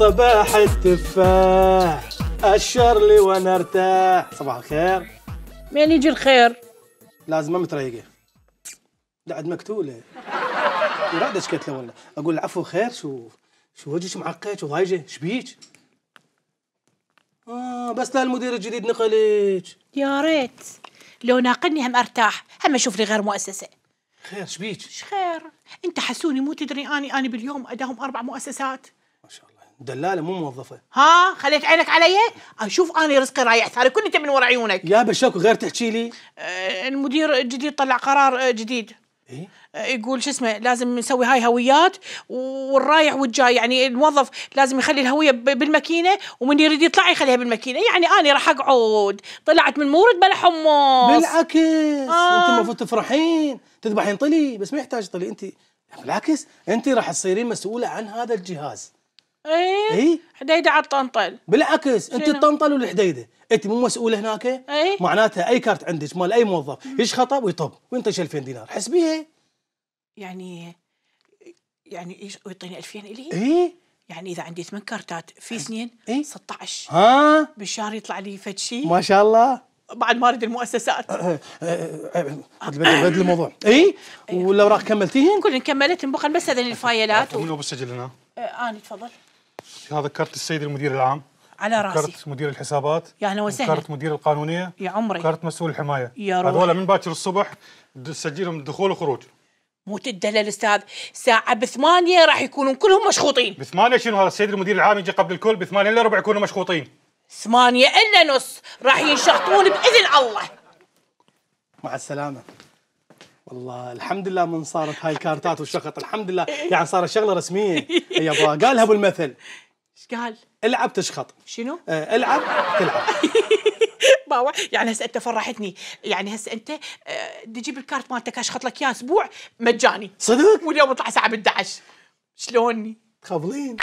صباح التفاح أشر لي وأنا أرتاح صباح الخير مين يجي الخير لازم ما متريقة قاعد مقتولة اشكت له والله أقول العفو خير شو شو وجهك معقد شو ضايجة شبيك آه بس للمدير المدير الجديد نقلك يا ريت لو ناقلني هم ارتاح هم اشوف لي غير مؤسسه خير شبيك؟ ايش خير؟ انت حسوني مو تدري اني اني باليوم اداهم اربع مؤسسات دلاله مو موظفه ها خليت عينك علي اشوف انا رزقي رايح ترى كل انت من ورا عيونك يا بشاكو غير تحكي لي آه المدير الجديد طلع قرار آه، جديد إيه؟ آه، يقول شو اسمه لازم نسوي هاي هويات والرايح والجاي يعني الموظف لازم يخلي الهويه بالماكينه ومن يريد يطلع يخليها بالماكينه يعني انا راح اقعد طلعت من مورد بلا حمص بالعكس آه. انت المفروض تفرحين تذبحين طلي بس ما يحتاج طلي انت بالعكس انت راح تصيرين مسؤوله عن هذا الجهاز اي اي حديده على الطنطل بالعكس انت الطنطل والحديده انت مو مسؤوله هناك اي معناتها اي كارت عندك مال اي موظف يشخطب ويطب وينطش 2000 دينار حسبيها يعني يعني ويعطيني 2000 الي؟ اي يعني اذا عندي ثمان كارتات في سنين اي 16 ها بالشهر يطلع لي فد شيء ما شاء الله بعد ما اريد المؤسسات أه، أه، أه، بدل الموضوع اي إيه. والاوراق كملتيهن؟ كلهم كملتهم بخل بس هذين الفايلات منو بالسجل هنا؟ آه انا تفضل هذا كرت السيد المدير العام على راسي كرت مدير الحسابات يا اهلا وسهلا كرت مدير القانونيه يا عمري كرت مسؤول الحمايه يا روح هذول من باكر الصبح تسجلهم دخول وخروج مو تدلل استاذ ساعة بثمانية راح يكونون كلهم مشخوطين بثمانية شنو هذا السيد المدير العام يجي قبل الكل بثمانية الا ربع يكونوا مشخوطين ثمانية الا نص راح ينشخطون باذن الله مع السلامة والله الحمد لله من صارت هاي الكارتات والشخط الحمد لله يعني صارت شغله رسميه ابو قالها ابو المثل ايش قال؟ العب تشخط شنو؟ آه، العب تلعب باوع يعني هسه انت فرحتني يعني هسه انت آه، تجيب الكارت مالتك اشخط لك اياه اسبوع مجاني صدق واليوم اطلع الساعه 11 شلوني؟ تخبلين